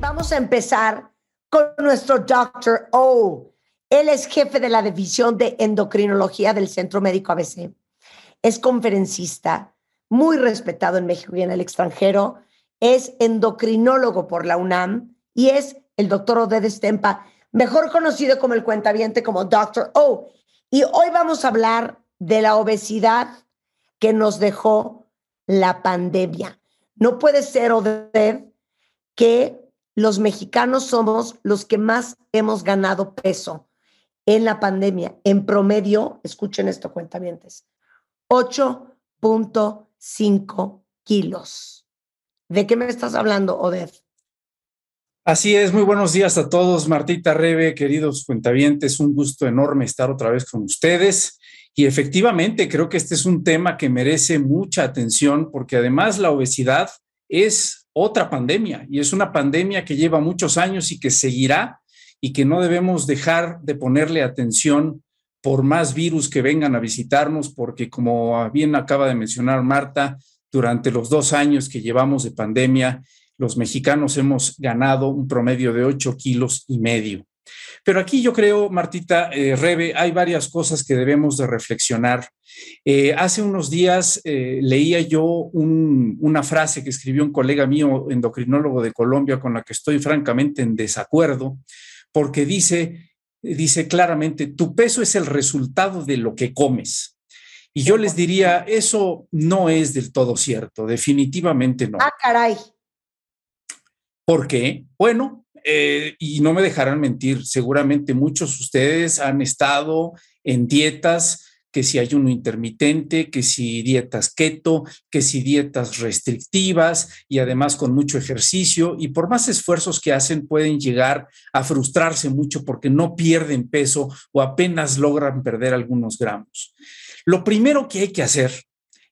Vamos a empezar con nuestro doctor O. Él es jefe de la División de Endocrinología del Centro Médico ABC. Es conferencista, muy respetado en México y en el extranjero. Es endocrinólogo por la UNAM y es el doctor Oded Stempa, mejor conocido como el cuentaviente como Dr. O. Y hoy vamos a hablar de la obesidad que nos dejó la pandemia. No puede ser, Oded, que los mexicanos somos los que más hemos ganado peso en la pandemia. En promedio, escuchen esto, cuentavientes, 8.5 kilos. ¿De qué me estás hablando, Oded? Así es, muy buenos días a todos, Martita Rebe, queridos cuentavientes, un gusto enorme estar otra vez con ustedes. Y efectivamente, creo que este es un tema que merece mucha atención porque además la obesidad es otra pandemia y es una pandemia que lleva muchos años y que seguirá y que no debemos dejar de ponerle atención por más virus que vengan a visitarnos, porque como bien acaba de mencionar Marta, durante los dos años que llevamos de pandemia, los mexicanos hemos ganado un promedio de 8 kilos y medio. Pero aquí yo creo, Martita, eh, Rebe, hay varias cosas que debemos de reflexionar. Eh, hace unos días eh, leía yo una frase que escribió un colega mío, endocrinólogo de Colombia, con la que estoy francamente en desacuerdo, porque dice, dice claramente, tu peso es el resultado de lo que comes. Y yo les diría, eso no es del todo cierto, definitivamente no. Ah, caray. ¿Por qué? Bueno, eh, y no me dejarán mentir, seguramente muchos de ustedes han estado en dietas, que si hay uno intermitente, que si dietas keto, que si dietas restrictivas y además con mucho ejercicio y por más esfuerzos que hacen pueden llegar a frustrarse mucho porque no pierden peso o apenas logran perder algunos gramos. Lo primero que hay que hacer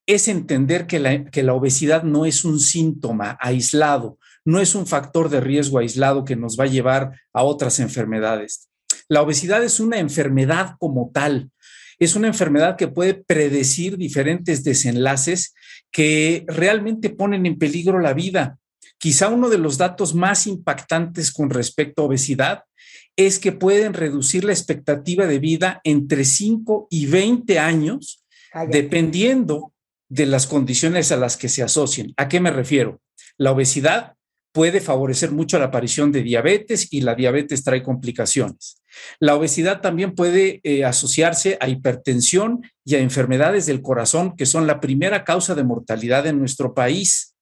es entender que la obesidad no es un síntoma aislado, no es un factor de riesgo aislado que nos va a llevar a otras enfermedades. La obesidad es una enfermedad como tal. Es una enfermedad que puede predecir diferentes desenlaces que realmente ponen en peligro la vida. Quizá uno de los datos más impactantes con respecto a obesidad es que pueden reducir la expectativa de vida entre 5 y 20 años, dependiendo de las condiciones a las que se asocien. ¿A qué me refiero? La obesidad puede favorecer mucho la aparición de diabetes y la diabetes trae complicaciones. La obesidad también puede eh, asociarse a hipertensión y a enfermedades del corazón, que son la primera causa de mortalidad en nuestro país.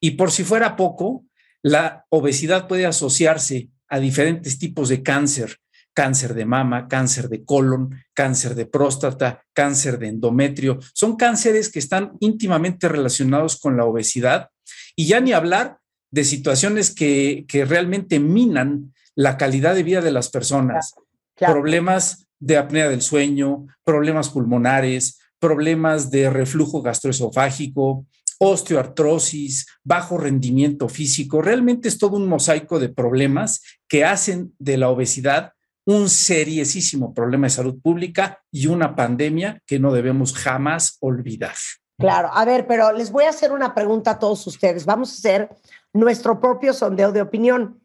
Y por si fuera poco, la obesidad puede asociarse a diferentes tipos de cáncer, cáncer de mama, cáncer de colon, cáncer de próstata, cáncer de endometrio. Son cánceres que están íntimamente relacionados con la obesidad. Y ya ni hablar de situaciones que, realmente minan la calidad de vida de las personas. Problemas de apnea del sueño, problemas pulmonares, problemas de reflujo gastroesofágico, osteoartrosis, bajo rendimiento físico. Realmente es todo un mosaico de problemas que hacen de la obesidad un seriesísimo problema de salud pública y una pandemia que no debemos jamás olvidar. Claro, a ver, pero les voy a hacer una pregunta a todos ustedes. Vamos a hacer nuestro propio sondeo de opinión.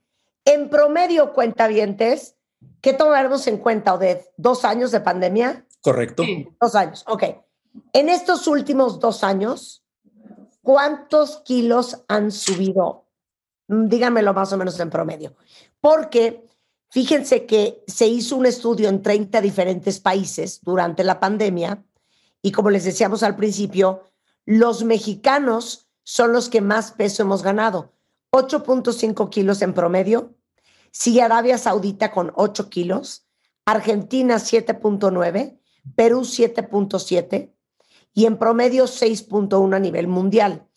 En promedio, cuenta cuentavientes, ¿qué tomarnos en cuenta, de ¿Dos años de pandemia? Correcto. Dos años, ok. En estos últimos dos años, ¿cuántos kilos han subido? Mm, díganmelo más o menos en promedio. Porque fíjense que se hizo un estudio en 30 diferentes países durante la pandemia y como les decíamos al principio, los mexicanos son los que más peso hemos ganado. 8.5 kilos en promedio, sigue Arabia Saudita con 8 kilos, Argentina 7.9, Perú 7.7 y en promedio 6.1 a nivel mundial.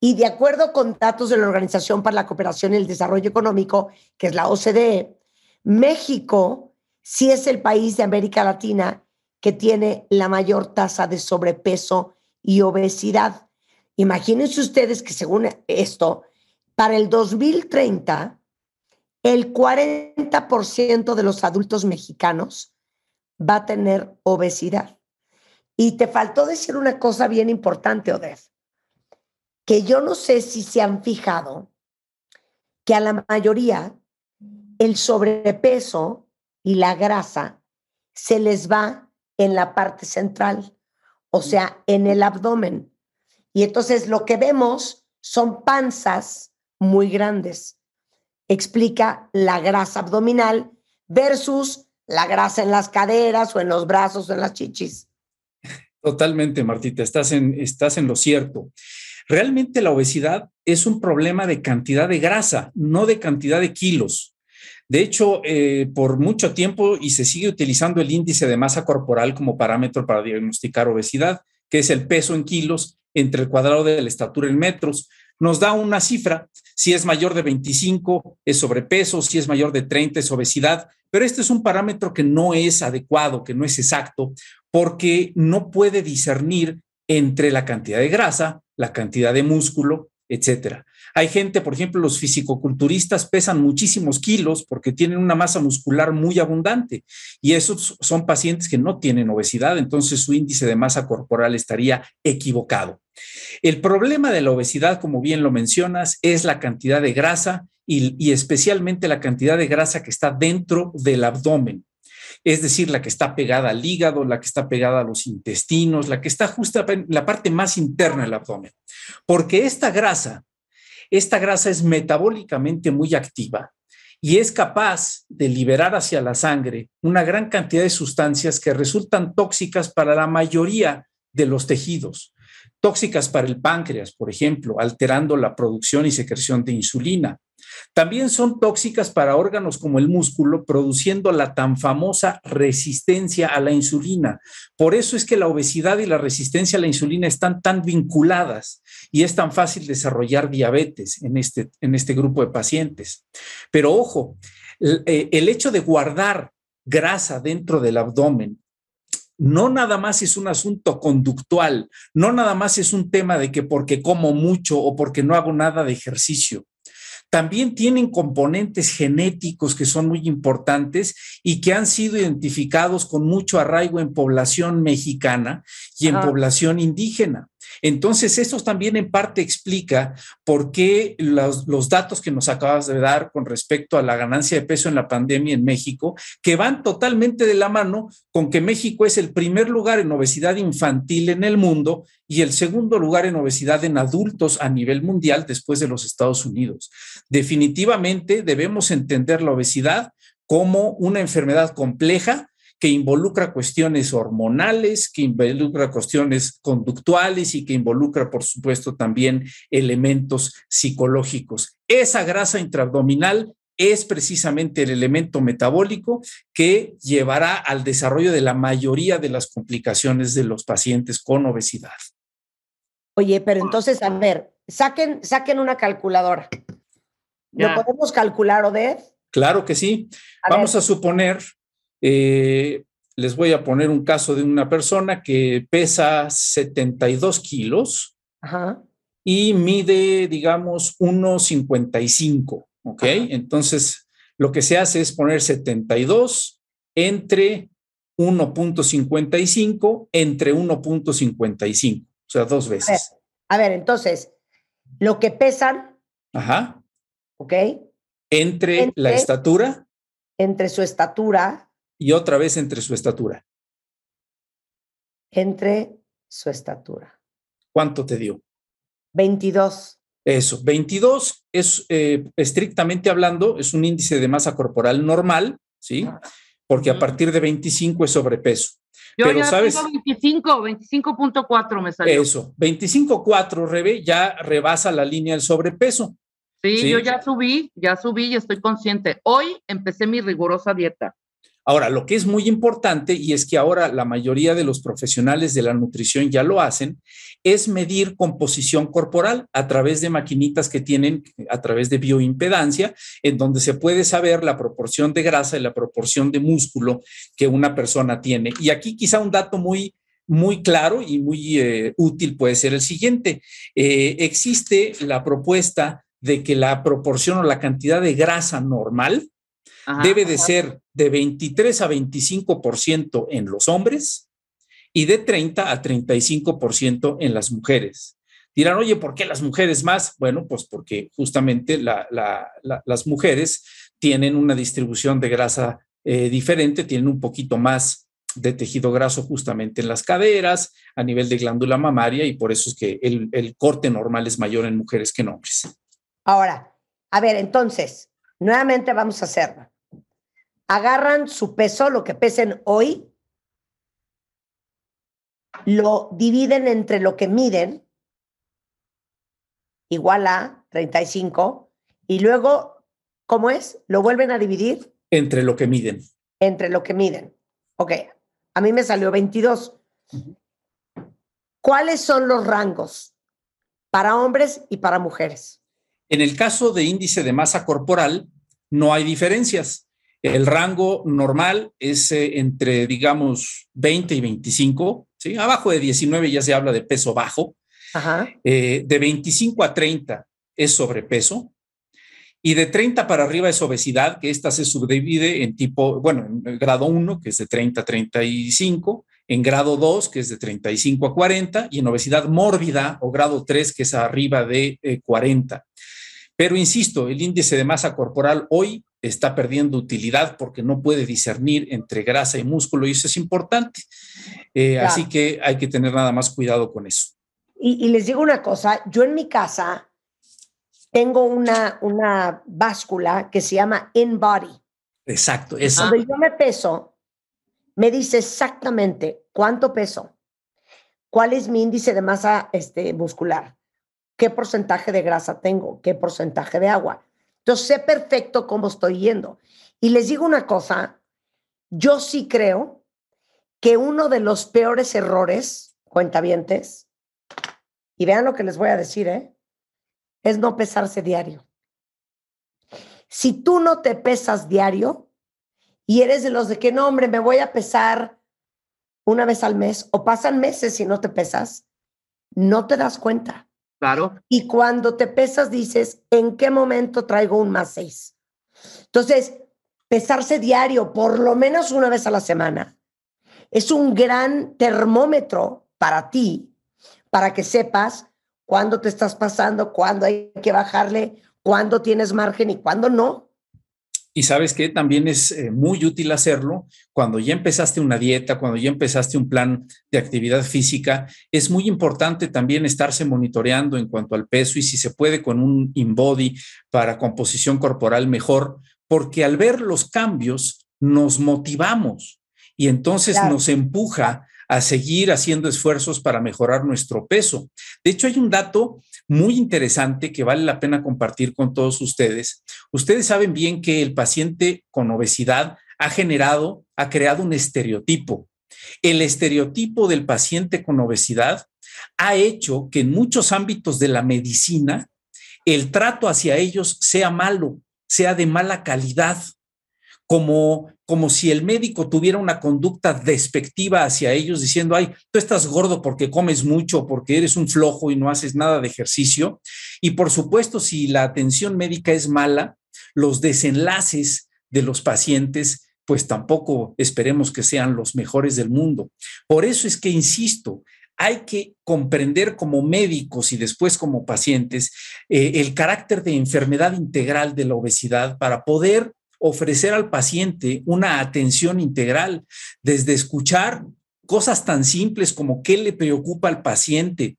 Y de acuerdo con datos de la Organización para la Cooperación y el Desarrollo Económico, que es la OCDE, México sí es el país de América Latina que tiene la mayor tasa de sobrepeso y obesidad. Imagínense ustedes que según esto, para el 2030, el 40% de los adultos mexicanos va a tener obesidad. Y te faltó decir una cosa bien importante, Odef, que yo no sé si se han fijado que a la mayoría el sobrepeso y la grasa se les va en la parte central, o sea, en el abdomen. Y entonces lo que vemos son panzas muy grandes. Explica la grasa abdominal versus la grasa en las caderas o en los brazos o en las chichis. Totalmente, Martita, estás en, estás en lo cierto. Realmente la obesidad es un problema de cantidad de grasa, no de cantidad de kilos. De hecho, eh, por mucho tiempo y se sigue utilizando el índice de masa corporal como parámetro para diagnosticar obesidad, que es el peso en kilos entre el cuadrado de la estatura en metros. Nos da una cifra, si es mayor de 25 es sobrepeso, si es mayor de 30 es obesidad, pero este es un parámetro que no es adecuado, que no es exacto, porque no puede discernir entre la cantidad de grasa, la cantidad de músculo, etcétera. Hay gente, por ejemplo, los fisicoculturistas pesan muchísimos kilos porque tienen una masa muscular muy abundante y esos son pacientes que no tienen obesidad, entonces su índice de masa corporal estaría equivocado. El problema de la obesidad, como bien lo mencionas, es la cantidad de grasa y, especialmente la cantidad de grasa que está dentro del abdomen es decir, la que está pegada al hígado, la que está pegada a los intestinos, la que está justo en la parte más interna del abdomen. Porque esta grasa, esta grasa es metabólicamente muy activa y es capaz de liberar hacia la sangre una gran cantidad de sustancias que resultan tóxicas para la mayoría de los tejidos tóxicas para el páncreas, por ejemplo, alterando la producción y secreción de insulina. También son tóxicas para órganos como el músculo, produciendo la tan famosa resistencia a la insulina. Por eso es que la obesidad y la resistencia a la insulina están tan vinculadas y es tan fácil desarrollar diabetes en este, en este grupo de pacientes. Pero ojo, el, eh, el hecho de guardar grasa dentro del abdomen no nada más es un asunto conductual, no nada más es un tema de que porque como mucho o porque no hago nada de ejercicio. También tienen componentes genéticos que son muy importantes y que han sido identificados con mucho arraigo en población mexicana y en población indígena. Entonces, eso también en parte explica por qué los, los, datos que nos acabas de dar con respecto a la ganancia de peso en la pandemia en México, que van totalmente de la mano con que México es el primer lugar en obesidad infantil en el mundo y el segundo lugar en obesidad en adultos a nivel mundial después de los Estados Unidos. Definitivamente debemos entender la obesidad como una enfermedad compleja que involucra cuestiones hormonales, que involucra cuestiones conductuales y que involucra, por supuesto, también elementos psicológicos. Esa grasa intraabdominal es precisamente el elemento metabólico que llevará al desarrollo de la mayoría de las complicaciones de los pacientes con obesidad. Oye, pero entonces, a ver, saquen, saquen una calculadora. ¿Lo podemos calcular, Oded? Claro que sí. Vamos a suponer eh, les voy a poner un caso de una persona que pesa 72 kilos y mide, digamos, 1,55, ¿ok? Entonces, lo que se hace es poner 72 entre 1.55 entre 1.55, o sea, dos veces. A ver, entonces, lo que pesan. Ajá. ¿Ok? entre la estatura. Entre su estatura. Y otra vez entre su estatura. Entre su estatura. ¿Cuánto te dio? 22. Eso, 22 es eh, estrictamente hablando, es un índice de masa corporal normal, ¿sí? Ah. Porque a partir de 25 es sobrepeso. Yo ya sabes. 25, 25.4 me salió. Eso, 25.4, Rebe, ya rebasa la línea del sobrepeso. sí, yo ya subí, ya subí y estoy consciente. Hoy empecé mi rigurosa dieta. Ahora, lo que es muy importante, y es que ahora la mayoría de los profesionales de la nutrición ya lo hacen, es medir composición corporal a través de maquinitas que tienen, a través de bioimpedancia, en donde se puede saber la proporción de grasa y la proporción de músculo que una persona tiene. Y aquí quizá un dato muy muy claro y muy eh, útil puede ser el siguiente. Eh, existe la propuesta de que la proporción o la cantidad de grasa normal debe de ser de 23 a 25% en los hombres y de 30 a 35% en las mujeres. Dirán, oye, ¿por qué las mujeres más? Bueno, pues porque justamente las mujeres tienen una distribución de grasa eh, diferente, tienen un poquito más de tejido graso justamente en las caderas, a nivel de glándula mamaria, y por eso es que el, el corte normal es mayor en mujeres que en hombres. Ahora, a ver, entonces, nuevamente vamos a hacerlo agarran su peso, lo que pesen hoy, lo dividen entre lo que miden, igual a 35, y luego, ¿cómo es? Lo vuelven a dividir. Entre lo que miden. Entre lo que miden. Ok, a mí me salió 22. ¿Cuáles son los rangos para hombres y para mujeres? En el caso de índice de masa corporal, no hay diferencias. El rango normal es eh, entre, digamos, 20 y 25, ¿sí? Abajo de 19 ya se habla de peso bajo. Eh, de 25 a 30 es sobrepeso. Y de 30 para arriba es obesidad, que esta se subdivide en tipo, bueno, en grado 1, que es de 30 a 35, en grado 2, que es de 35 a 40, y en obesidad mórbida o grado 3, que es arriba de 40. Eh, Pero insisto, el índice de masa corporal hoy está perdiendo utilidad porque no puede discernir entre grasa y músculo y eso es importante. Eh, así que hay que tener nada más cuidado con eso. Y, les digo una cosa, yo en mi casa tengo una, una báscula que se llama InBody. Exacto, esa. Cuando yo me peso, me dice exactamente cuánto peso, cuál es mi índice de masa este, muscular, qué porcentaje de grasa tengo, qué porcentaje de agua yo sé perfecto cómo estoy yendo. Y les digo una cosa, yo sí creo que uno de los peores errores, cuentavientes, y vean lo que les voy a decir, ¿eh? es no pesarse diario. Si tú no te pesas diario y eres de los de que no, hombre, me voy a pesar una vez al mes o pasan meses y no te pesas, no te das cuenta. Y cuando te pesas, dices, ¿en qué momento traigo un más seis? Entonces, pesarse diario, por lo menos una vez a la semana, es un gran termómetro para ti, para que sepas cuándo te estás pasando, cuándo hay que bajarle, cuándo tienes margen y cuándo no. Y sabes que también es eh, muy útil hacerlo cuando ya empezaste una dieta, cuando ya empezaste un plan de actividad física. Es muy importante también estarse monitoreando en cuanto al peso y si se puede con un InBody para composición corporal mejor, porque al ver los cambios nos motivamos y entonces nos empuja a seguir haciendo esfuerzos para mejorar nuestro peso. De hecho, hay un dato muy interesante que vale la pena compartir con todos ustedes. Ustedes saben bien que el paciente con obesidad ha generado, ha creado un estereotipo. El estereotipo del paciente con obesidad ha hecho que en muchos ámbitos de la medicina el trato hacia ellos sea malo, sea de mala calidad como, si el médico tuviera una conducta despectiva hacia ellos, diciendo, ay, tú estás gordo porque comes mucho, porque eres un flojo y no haces nada de ejercicio. Y por supuesto, si la atención médica es mala, los desenlaces de los pacientes pues tampoco esperemos que sean los mejores del mundo. Por eso es que, insisto, hay que comprender como médicos y después como pacientes eh, el carácter de enfermedad integral de la obesidad para poder ofrecer al paciente una atención integral, desde escuchar cosas tan simples como qué le preocupa al paciente,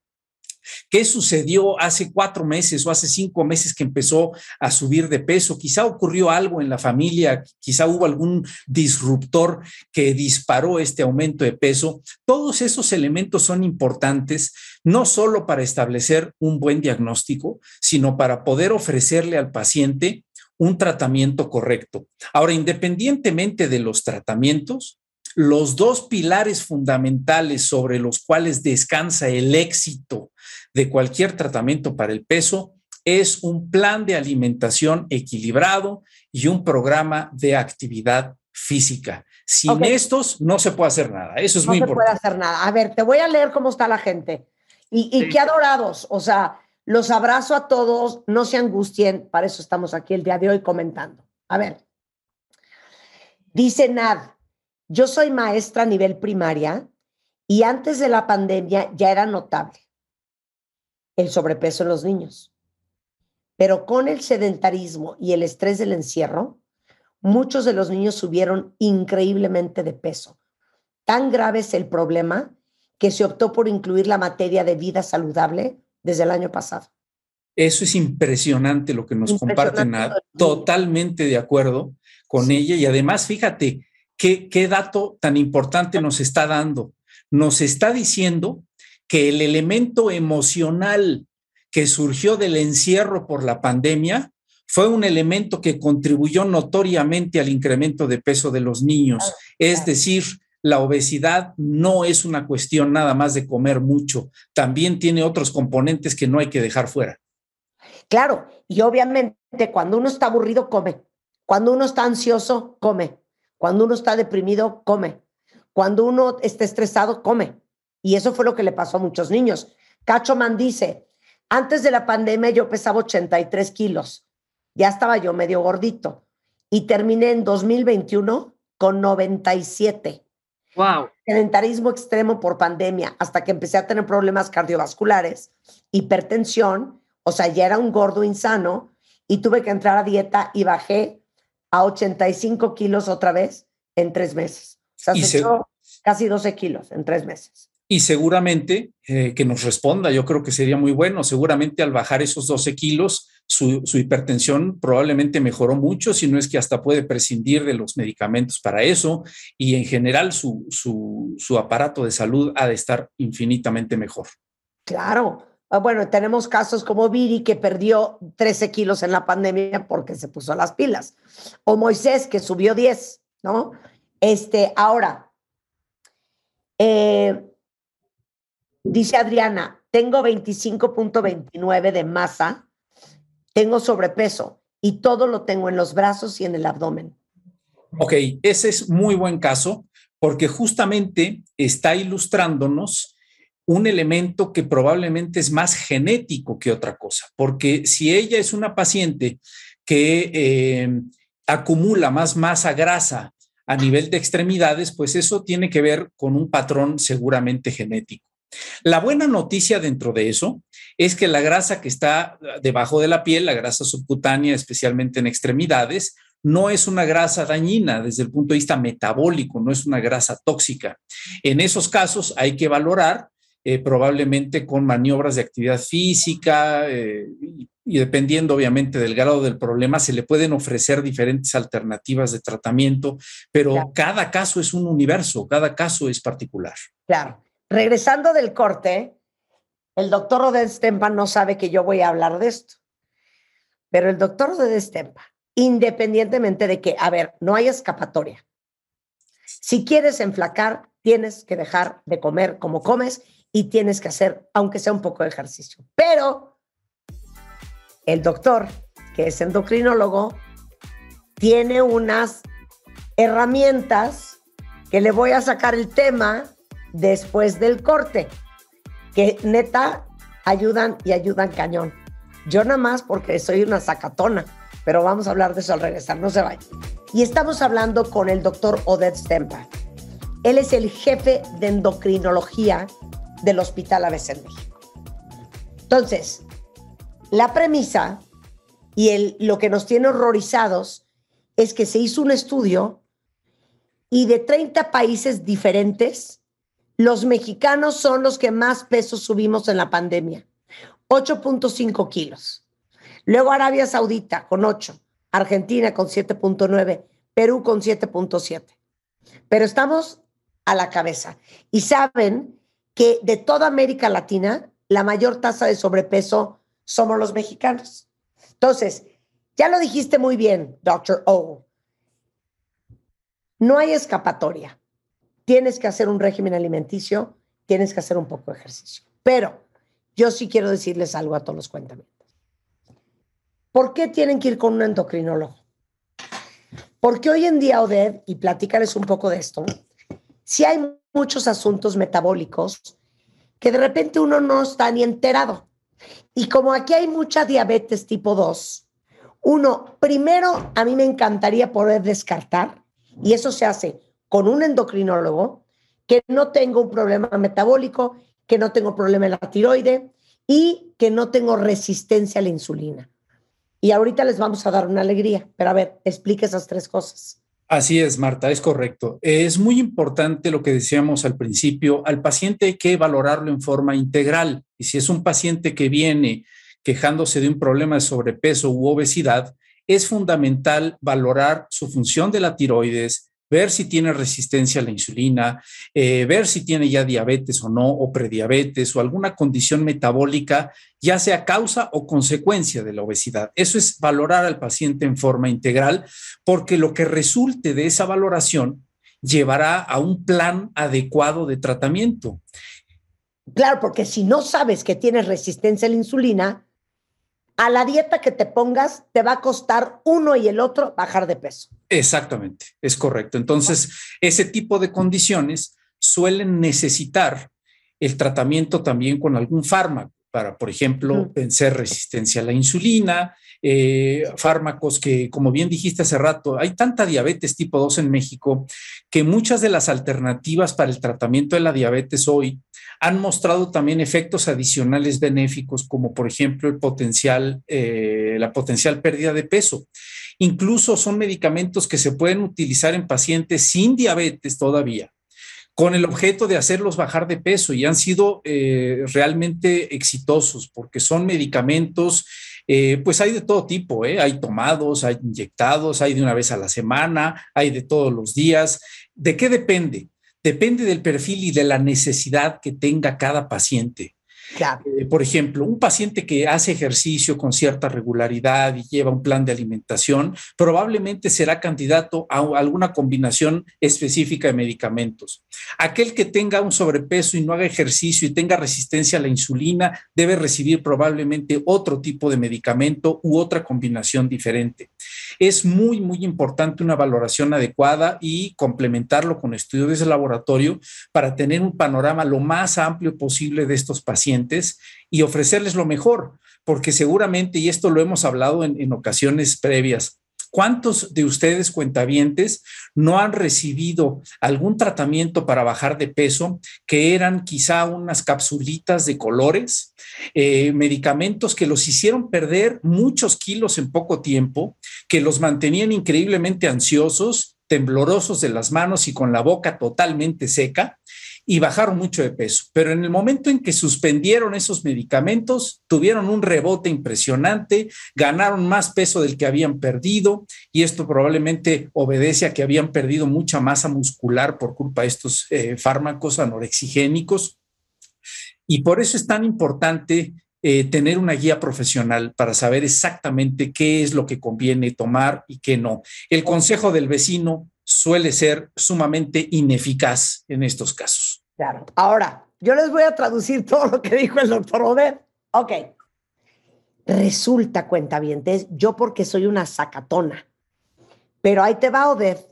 ¿Qué sucedió hace cuatro meses o hace cinco meses que empezó a subir de peso? Quizá ocurrió algo en la familia, quizá hubo algún disruptor que disparó este aumento de peso. Todos esos elementos son importantes, no solo para establecer un buen diagnóstico, sino para poder ofrecerle al paciente un tratamiento correcto. Ahora, independientemente de los tratamientos, los dos pilares fundamentales sobre los cuales descansa el éxito de cualquier tratamiento para el peso es un plan de alimentación equilibrado y un programa de actividad física. Sin estos no se puede hacer nada. Eso es muy importante. No se puede hacer nada. A ver, te voy a leer cómo está la gente. Y, qué adorados. O sea, los abrazo a todos, no se angustien, para eso estamos aquí el día de hoy comentando. A ver, dice Nad, yo soy maestra a nivel primaria y antes de la pandemia ya era notable el sobrepeso en los niños. Pero con el sedentarismo y el estrés del encierro, muchos de los niños subieron increíblemente de peso. Tan grave es el problema que se optó por incluir la materia de vida saludable desde el año pasado. Eso es impresionante lo que nos comparten, totalmente de acuerdo con ella. Y además, fíjate qué, dato tan importante nos está dando. Nos está diciendo que el elemento emocional que surgió del encierro por la pandemia fue un elemento que contribuyó notoriamente al incremento de peso de los niños. Ah, es decir, la obesidad no es una cuestión nada más de comer mucho, también tiene otros componentes que no hay que dejar fuera. Claro, y obviamente cuando uno está aburrido, come. Cuando uno está ansioso, come. Cuando uno está deprimido, come. Cuando uno está estresado, come. Y eso fue lo que le pasó a muchos niños. Cachoman dice, antes de la pandemia yo pesaba 83 kilos, ya estaba yo medio gordito y terminé en 2021 con 97. Wow. Sedentarismo extremo por pandemia, hasta que empecé a tener problemas cardiovasculares, hipertensión, o sea, ya era un gordo insano y tuve que entrar a dieta y bajé a 85 kilos otra vez en tres meses. O sea, se, casi 12 kilos en tres meses. Y seguramente eh, que nos responda, yo creo que sería muy bueno, seguramente al bajar esos 12 kilos su, hipertensión probablemente mejoró mucho, si no es que hasta puede prescindir de los medicamentos para eso, y en general su, aparato de salud ha de estar infinitamente mejor. Claro. Ah, bueno, tenemos casos como Viri, que perdió 13 kilos en la pandemia porque se puso las pilas, o Moisés, que subió 10, ¿no? Este, ahora, eh, dice Adriana, tengo 25.29 de masa tengo sobrepeso y todo lo tengo en los brazos y en el abdomen. Ok, ese es muy buen caso porque justamente está ilustrándonos un elemento que probablemente es más genético que otra cosa, porque si ella es una paciente que em, acumula más masa grasa a nivel de extremidades, pues eso tiene que ver con un patrón seguramente genético. La buena noticia dentro de eso es que la grasa que está ah, debajo de la piel, la grasa subcutánea, especialmente en extremidades, no es una grasa dañina desde el punto de vista metabólico, no es una grasa tóxica. En esos casos hay que valorar eh, probablemente con maniobras de actividad física eh, y dependiendo obviamente del grado del problema, se le pueden ofrecer diferentes alternativas de tratamiento, pero cada caso es un universo, cada caso es particular. Claro. Regresando del corte, el doctor Rodestempa no sabe que yo voy a hablar de esto, pero el doctor Rodestempa, independientemente de que, a ver, no hay escapatoria. Si quieres enflacar, tienes que dejar de comer como comes y tienes que hacer, aunque sea un poco de ejercicio. Pero el doctor, que es endocrinólogo, tiene unas herramientas que le voy a sacar el tema después del corte, que neta ayudan y ayudan cañón. Yo nada más porque soy una sacatona, pero vamos a hablar de eso al regresar, no se vayan. Y estamos hablando con el doctor Odette Stempa. Él es el jefe de endocrinología del Hospital ABC en México. Entonces, la premisa y el, lo que nos tiene horrorizados es que se hizo un estudio y de 30 países diferentes los mexicanos son los que más peso subimos en la pandemia, 8.5 kilos. Luego Arabia Saudita con 8, Argentina con 7.9, Perú con 7.7. Pero estamos a la cabeza. Y saben que de toda América Latina, la mayor tasa de sobrepeso somos los mexicanos. Entonces, ya lo dijiste muy bien, doctor O. No hay escapatoria tienes que hacer un régimen alimenticio, tienes que hacer un poco de ejercicio. Pero yo sí quiero decirles algo a todos los cuentamientos. ¿Por qué tienen que ir con un endocrinólogo? Porque hoy en día, Oded, y platicarles un poco de esto, si hay muchos asuntos metabólicos que de repente uno no está ni enterado. Y como aquí hay mucha diabetes tipo 2, uno, primero, a mí me encantaría poder descartar, y eso se hace con un endocrinólogo que no tengo un problema metabólico, que no tengo problema en la tiroide y que no tengo resistencia a la insulina. Y ahorita les vamos a dar una alegría, pero a ver, explique esas tres cosas. Así es, Marta, es correcto. Es muy importante lo que decíamos al principio, al paciente hay que valorarlo en forma integral. Y si es un paciente que viene quejándose de un problema de sobrepeso u obesidad, es fundamental valorar su función de la tiroides, ver si tiene resistencia a la insulina, eh, ver si tiene ya diabetes o no, o prediabetes, o alguna condición metabólica, ya sea causa o consecuencia de la obesidad. Eso es valorar al paciente en forma integral, porque lo que resulte de esa valoración llevará a un plan adecuado de tratamiento. Claro, porque si no sabes que tienes resistencia a la insulina, a la dieta que te pongas te va a costar uno y el otro bajar de peso. Exactamente, es correcto. Entonces, ese tipo de condiciones suelen necesitar el tratamiento también con algún fármaco para, por ejemplo, vencer resistencia a la insulina, eh, fármacos que, como bien dijiste hace rato, hay tanta diabetes tipo 2 en México que muchas de las alternativas para el tratamiento de la diabetes hoy han mostrado también efectos adicionales benéficos, como por ejemplo el potencial, eh, la potencial pérdida de peso. Incluso son medicamentos que se pueden utilizar en pacientes sin diabetes todavía, con el objeto de hacerlos bajar de peso y han sido eh, realmente exitosos porque son medicamentos eh, pues hay de todo tipo, hay tomados, hay inyectados, hay de una vez a la semana, hay de todos los días. ¿De qué depende? Depende del perfil y de la necesidad que tenga cada paciente. Eh, por ejemplo, un paciente que hace ejercicio con cierta regularidad y lleva un plan de alimentación, probablemente será candidato a alguna combinación específica de medicamentos. Aquel que tenga un sobrepeso y no haga ejercicio y tenga resistencia a la insulina debe recibir probablemente otro tipo de medicamento u otra combinación diferente. Es muy, muy importante una valoración adecuada y complementarlo con estudios de laboratorio para tener un panorama lo más amplio posible de estos pacientes y ofrecerles lo mejor, porque seguramente, y esto lo hemos hablado en, ocasiones previas, ¿Cuántos de ustedes cuentavientes no han recibido algún tratamiento para bajar de peso que eran quizá unas capsulitas de colores, eh, medicamentos que los hicieron perder muchos kilos en poco tiempo, que los mantenían increíblemente ansiosos, temblorosos de las manos y con la boca totalmente seca? y bajaron mucho de peso. Pero en el momento en que suspendieron esos medicamentos, tuvieron un rebote impresionante, ganaron más peso del que habían perdido y esto probablemente obedece a que habían perdido mucha masa muscular por culpa de estos eh, fármacos anorexigénicos. Y por eso es tan importante eh, tener una guía profesional para saber exactamente qué es lo que conviene tomar y qué no. El consejo del vecino suele ser sumamente ineficaz en estos casos. Claro. Ahora, yo les voy a traducir todo lo que dijo el doctor Robert. Ok. Resulta, cuenta bien, yo porque soy una sacatona, pero ahí te va, Odez.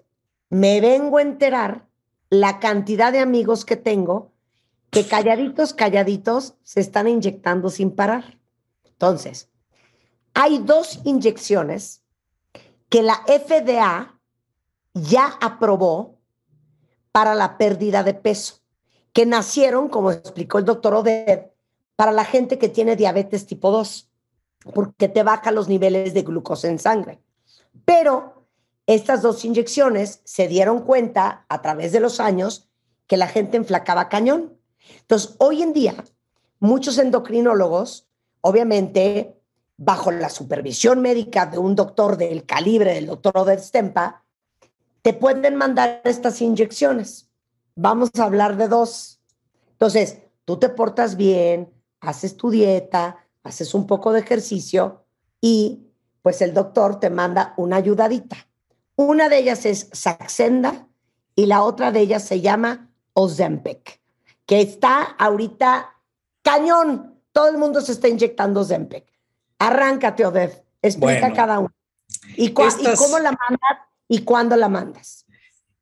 me vengo a enterar la cantidad de amigos que tengo que calladitos, calladitos, se están inyectando sin parar. Entonces, hay dos inyecciones que la FDA ya aprobó para la pérdida de peso que nacieron, como explicó el doctor Oded, para la gente que tiene diabetes tipo 2, porque te baja los niveles de glucosa en sangre. Pero estas dos inyecciones se dieron cuenta a través de los años que la gente enflacaba cañón. Entonces, hoy en día, muchos endocrinólogos, obviamente, bajo la supervisión médica de un doctor del calibre del doctor Oded Stempa, te pueden mandar estas inyecciones vamos a hablar de dos. Entonces, tú te portas bien, haces tu dieta, haces un poco de ejercicio y pues el doctor te manda una ayudadita. Una de ellas es Saxenda y la otra de ellas se llama Ozempic, que está ahorita cañón. Todo el mundo se está inyectando Ozempic. Arráncate, Odev. Explica cada uno. ¿Y, cómo la mandas y cuándo la mandas?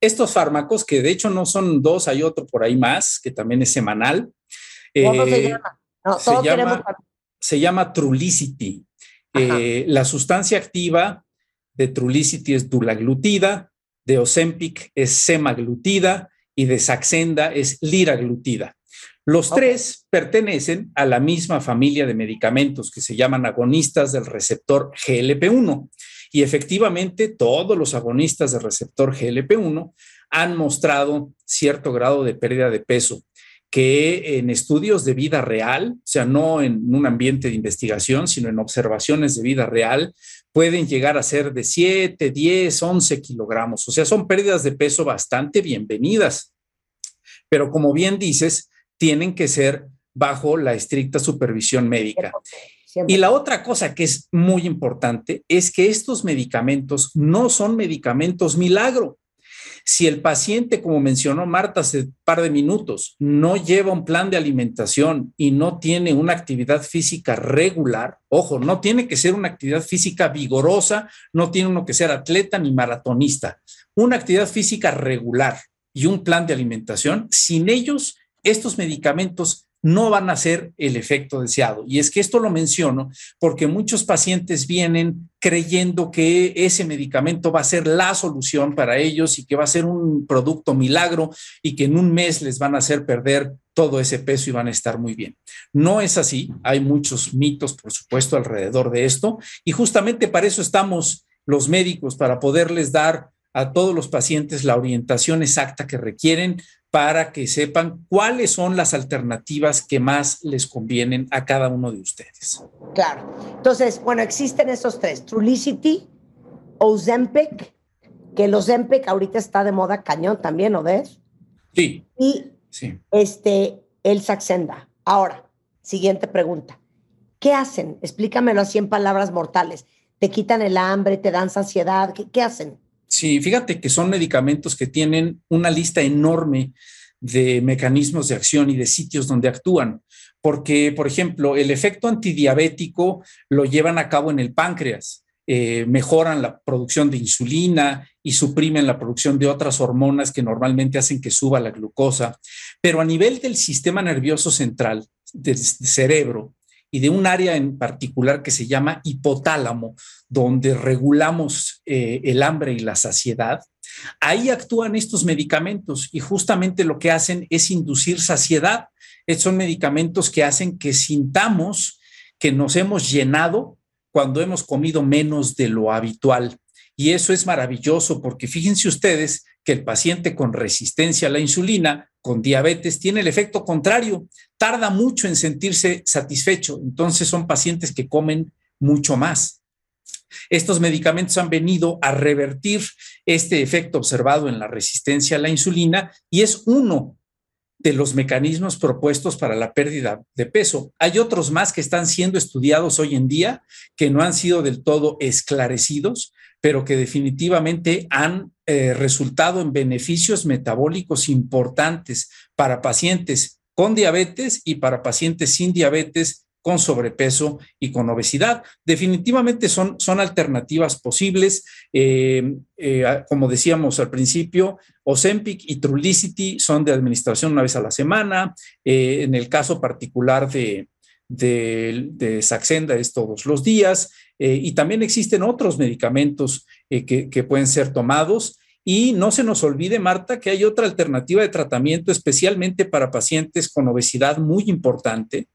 estos fármacos, que de hecho no son dos, hay otro por ahí más, que también es semanal. ¿Cómo se eh, llama? No, se, se, llama Trulicity. Eh, la sustancia activa de Trulicity es dulaglutida, de Ozempic es semaglutida y de Saxenda es liraglutida. Los tres pertenecen a la misma familia de medicamentos que se llaman agonistas del receptor GLP-1. Y efectivamente, todos los agonistas del receptor GLP1 han mostrado cierto grado de pérdida de peso que en estudios de vida real, o sea, no en un ambiente de investigación, sino en observaciones de vida real, pueden llegar a ser de 7, 10, 11 kilogramos. O sea, son pérdidas de peso bastante bienvenidas. Pero como bien dices, tienen que ser bajo la estricta supervisión médica. Y la otra cosa que es muy importante es que estos medicamentos no son medicamentos milagro. Si el paciente, como mencionó Marta hace un par de minutos, no lleva un plan de alimentación y no tiene una actividad física regular, ojo, no tiene que ser una actividad física vigorosa, no tiene uno que ser atleta ni maratonista, una actividad física regular y un plan de alimentación, sin ellos, estos medicamentos no van a ser el efecto deseado. Y es que esto lo menciono porque muchos pacientes vienen creyendo que ese medicamento va a ser la solución para ellos y que va a ser un producto milagro y que en un mes les van a hacer perder todo ese peso y van a estar muy bien. No es así, hay muchos mitos, por supuesto, alrededor de esto y justamente para eso estamos los médicos, para poderles dar a todos los pacientes la orientación exacta que requieren para que sepan cuáles son las alternativas que más les convienen a cada uno de ustedes. Claro. Entonces, bueno, existen esos tres, Trulicity, Ozenpec, que el Ozempic ahorita está de moda cañón también, ¿no ves? Sí. Y este, el Saxenda. Ahora, siguiente pregunta. ¿Qué hacen? Explícamelo así en palabras mortales. ¿Te quitan el hambre? ¿Te dan saciedad? ¿Qué, qué hacen? Sí, fíjate que son medicamentos que tienen una lista enorme de mecanismos de acción y de sitios donde actúan, porque, por ejemplo, el efecto antidiabético lo llevan a cabo en el páncreas, eh, mejoran la producción de insulina y suprimen la producción de otras hormonas que normalmente hacen que suba la glucosa, pero a nivel del sistema nervioso central, del cerebro, y de un área en particular que se llama hipotálamo, donde regulamos eh, el hambre y la saciedad, ahí actúan estos medicamentos y justamente lo que hacen es inducir saciedad. son medicamentos que hacen que sintamos que nos hemos llenado cuando hemos comido menos de lo habitual. Y eso es maravilloso porque fíjense ustedes que el paciente con resistencia a la insulina con diabetes tiene el efecto contrario, tarda mucho en sentirse satisfecho, entonces son pacientes que comen mucho más. Estos medicamentos han venido a revertir este efecto observado en la resistencia a la insulina y es uno de los mecanismos propuestos para la pérdida de peso. Hay otros más que están siendo estudiados hoy en día que no han sido del todo esclarecidos, pero que definitivamente han eh, resultado en beneficios metabólicos importantes para pacientes con diabetes y para pacientes sin diabetes, con sobrepeso y con obesidad. Definitivamente son, son alternativas posibles. Eh, eh, como decíamos al principio, Ozempic y Trulicity son de administración una vez a la semana. en el caso particular de, de, Saxenda es todos los días eh, y también existen otros medicamentos eh, que, pueden ser tomados. Y no se nos olvide, Marta, que hay otra alternativa de tratamiento especialmente para pacientes con obesidad muy importante,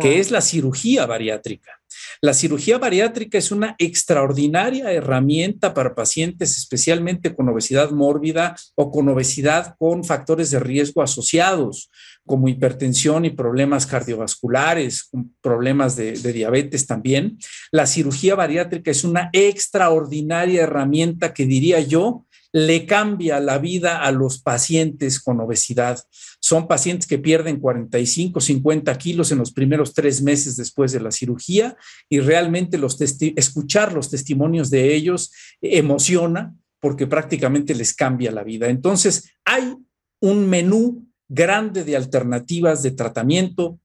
que es la cirugía bariátrica. La cirugía bariátrica es una extraordinaria herramienta para pacientes especialmente con obesidad mórbida o con obesidad con factores de riesgo asociados, como hipertensión y problemas cardiovasculares, problemas de, diabetes también. La cirugía bariátrica es una extraordinaria herramienta que diría yo le cambia la vida a los pacientes con obesidad. Son pacientes que pierden 45, 50 kilos en los primeros tres meses después de la cirugía y realmente los escuchar los testimonios de ellos emociona porque prácticamente les cambia la vida. Entonces, hay un menú grande de alternativas de tratamiento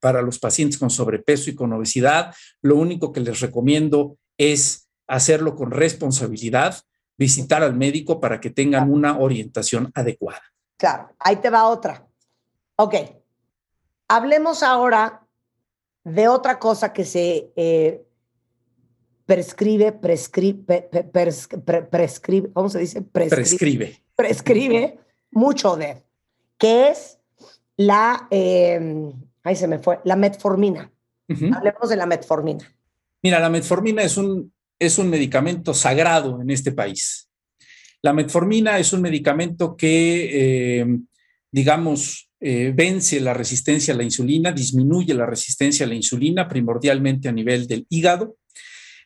para los pacientes con sobrepeso y con obesidad. Lo único que les recomiendo es hacerlo con responsabilidad, visitar al médico para que tengan una orientación adecuada. Claro, ahí te va otra. Ok, hablemos ahora de otra cosa que se eh, prescribe, prescribe, prescribe, ¿cómo se dice? Prescribe. prescribe mucho de que es la, em, ahí se me fue, la metformina. Hablemos de la metformina. Mira, la metformina es un, es un medicamento sagrado en este país. La metformina es un medicamento que, em, digamos, eh, vence la resistencia a la insulina, disminuye la resistencia a la insulina, primordialmente a nivel del hígado,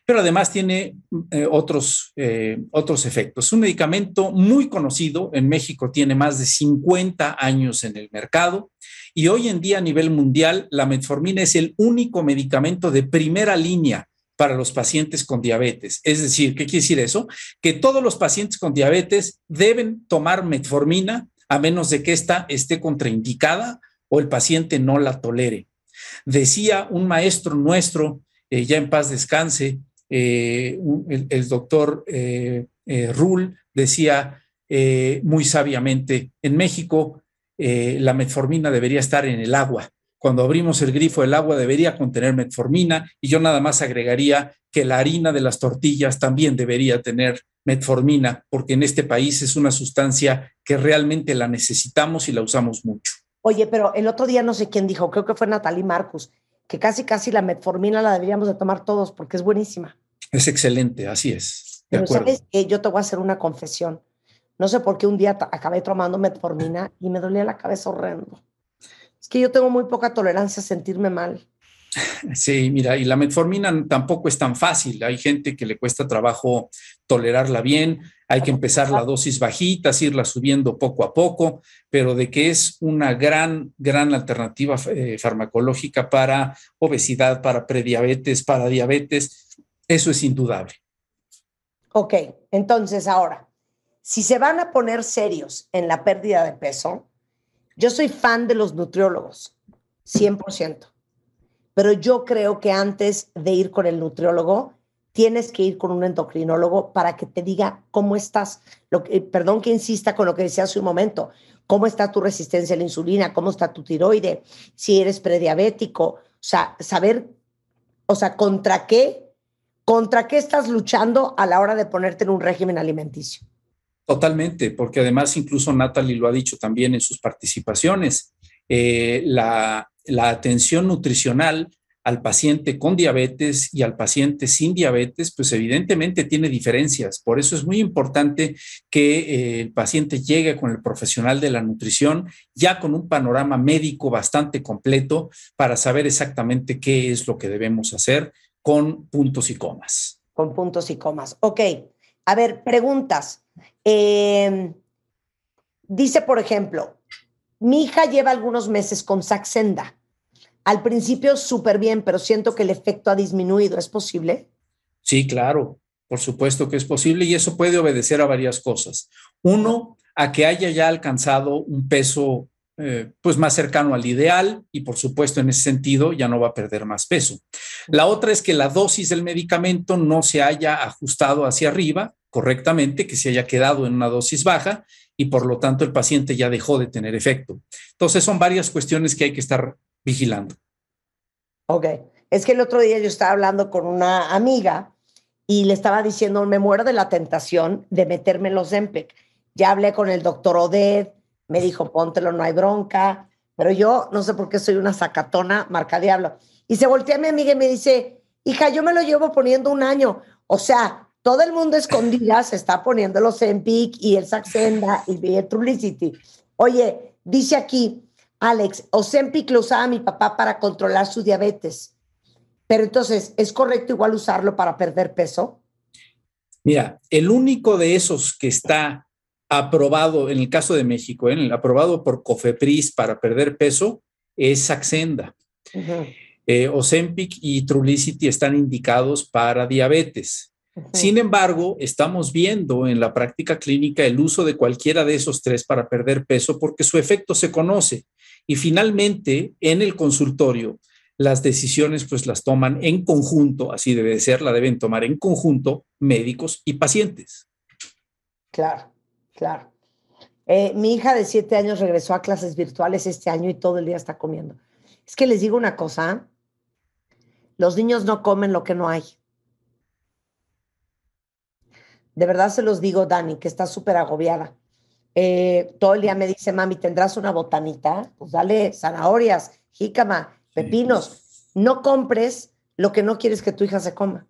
pero además tiene eh, otros, eh, otros efectos. Es un medicamento muy conocido, en México tiene más de 50 años en el mercado y hoy en día a nivel mundial la metformina es el único medicamento de primera línea para los pacientes con diabetes. Es decir, ¿qué quiere decir eso? Que todos los pacientes con diabetes deben tomar metformina a menos de que ésta esté contraindicada o el paciente no la tolere. Decía un maestro nuestro, eh, ya en paz descanse, eh, el, doctor eh, eh decía eh, muy sabiamente, en México la metformina debería estar en el agua. Cuando abrimos el grifo, el agua debería contener metformina y yo nada más agregaría que la harina de las tortillas también debería tener metformina, porque en este país es una sustancia que realmente la necesitamos y la usamos mucho. Oye, pero el otro día no sé quién dijo, creo que fue Natalie Marcus, que casi casi la metformina la deberíamos de tomar todos porque es buenísima. Es excelente, así es. Pero sabes que yo te voy a hacer una confesión. No sé por qué un día acabé tomando metformina y me dolía la cabeza horrendo. Es que yo tengo muy poca tolerancia a sentirme mal. Sí, mira, y la metformina tampoco es tan fácil. Hay gente que le cuesta trabajo tolerarla bien, hay que empezar la dosis bajitas, irla subiendo poco a poco, pero de que es una gran, gran alternativa eh, farmacológica para obesidad, para prediabetes, para diabetes, eso es indudable. Ok, entonces ahora, si se van a poner serios en la pérdida de peso, yo soy fan de los nutriólogos, 100%, pero yo creo que antes de ir con el nutriólogo, tienes que ir con un endocrinólogo para que te diga cómo estás, lo que, eh, perdón que insista con lo que decía hace un momento, cómo está tu resistencia a la insulina, cómo está tu tiroide, si eres prediabético, o sea, saber, o sea, contra qué ¿Contra qué estás luchando a la hora de ponerte en un régimen alimenticio? Totalmente, porque además incluso Natalie lo ha dicho también en sus participaciones, eh, la atención nutricional al paciente con diabetes y al paciente sin diabetes, pues evidentemente tiene diferencias. Por eso es muy importante que eh, el paciente llegue con el profesional de la nutrición ya con un panorama médico bastante completo para saber exactamente qué es lo que debemos hacer con puntos y comas. Con puntos y comas. Ok. A ver, preguntas. Em, dice, por ejemplo, mi hija lleva algunos meses con Saxenda. Al principio súper bien, pero siento que el efecto ha disminuido. ¿Es posible? Sí, claro, por supuesto que es posible y eso puede obedecer a varias cosas. Uno, a que haya ya alcanzado un peso eh, pues más cercano al ideal y por supuesto en ese sentido ya no va a perder más peso. La otra es que la dosis del medicamento no se haya ajustado hacia arriba correctamente, que se haya quedado en una dosis baja y por lo tanto el paciente ya dejó de tener efecto. Entonces son varias cuestiones que hay que estar vigilando. Ok, es que el otro día yo estaba hablando con una amiga y le estaba diciendo, me muero de la tentación de meterme los Zempec. Ya hablé con el doctor Oded, me dijo, póntelo, no hay bronca, pero yo no sé por qué soy una sacatona marca diablo. Y se voltea a mi amiga y me dice, hija, yo me lo llevo poniendo un año. O sea, todo el mundo escondida se está poniendo los Empic y el Saxenda y el Trulicity. Oye, dice aquí, Alex, Ozempic lo usaba mi papá para controlar su diabetes. Pero entonces, ¿es correcto igual usarlo para perder peso? Mira, el único de esos que está aprobado, en el caso de México, ¿eh? aprobado por COFEPRIS para perder peso, es Saxenda. Eh, Ozempic y Trulicity están indicados para diabetes. Sin embargo, estamos viendo en la práctica clínica el uso de cualquiera de esos tres para perder peso porque su efecto se conoce. Y finalmente, en el consultorio, las decisiones pues las toman en conjunto, así debe ser, la deben tomar en conjunto médicos y pacientes. Claro. Claro. Eh, mi hija de siete años regresó a clases virtuales este año y todo el día está comiendo. Es que les digo una cosa, ¿eh? los niños no comen lo que no hay. De verdad se los digo, Dani, que está súper agobiada. Eh, todo el día me dice, mami, ¿tendrás una botanita? Pues dale zanahorias, jícama, pepinos. Pues. No compres lo que no quieres que tu hija se coma.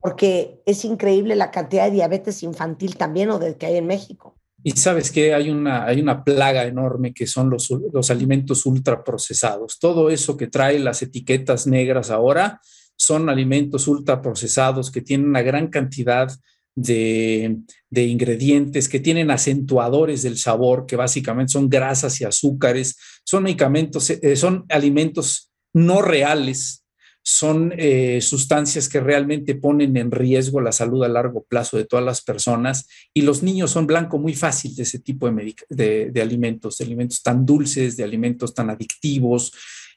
Porque es increíble la cantidad de diabetes infantil también o del que hay en México. Y sabes que hay una, hay una plaga enorme que son los, alimentos ultraprocesados. Todo eso que trae las etiquetas negras ahora son alimentos ultraprocesados que tienen una gran cantidad de, ingredientes que tienen acentuadores del sabor, que básicamente son grasas y azúcares, son medicamentos, eh, son alimentos no reales son eh, sustancias que realmente ponen en riesgo la salud a largo plazo de todas las personas y los niños son blanco muy fácil de ese tipo de, alimentos, de alimentos tan dulces, de alimentos tan adictivos.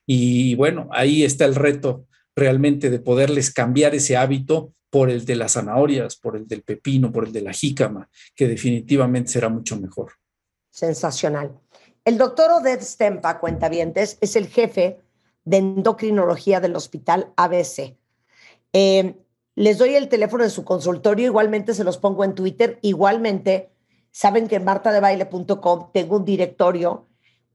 Y bueno, ahí está el reto realmente de poderles cambiar ese hábito por el de las zanahorias, por el del pepino, por el de la jícama, que definitivamente será mucho mejor. Sensacional. El doctor Odette Stempa, cuentavientes, es el jefe de endocrinología del hospital ABC. Em, les doy el teléfono de su consultorio, igualmente se los pongo en Twitter, igualmente saben que en martadebaile.com tengo un directorio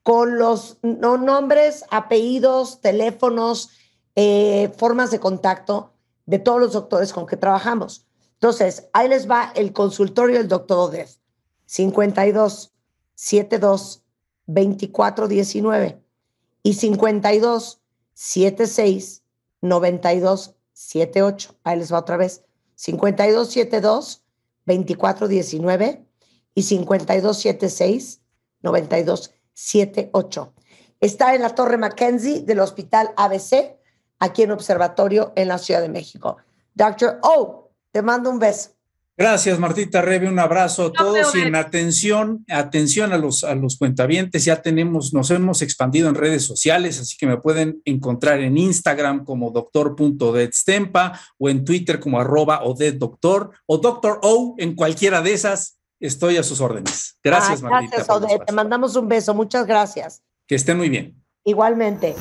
con los nombres, apellidos, teléfonos, eh, formas de contacto de todos los doctores con que trabajamos. Entonces, ahí les va el consultorio del doctor Odez, 52 72 24 19 y 52 76 92 78. Ahí les va otra vez. 52 72 24 19 y 52 76 92 78. Está en la Torre Mackenzie del Hospital ABC, aquí en Observatorio en la Ciudad de México. Doctor oh, te mando un beso. Gracias, Martita Rebe. Un abrazo a todos y en atención, atención a los, a los cuentavientes. Ya tenemos, nos hemos expandido en redes sociales, así que me pueden encontrar en Instagram como doctor.dextempa o en Twitter como arroba doctor o doctor O en cualquiera de esas. Estoy a sus órdenes. Gracias, ah, Martita. Gracias, Te mandamos un beso. Muchas gracias. Que estén muy bien. Igualmente.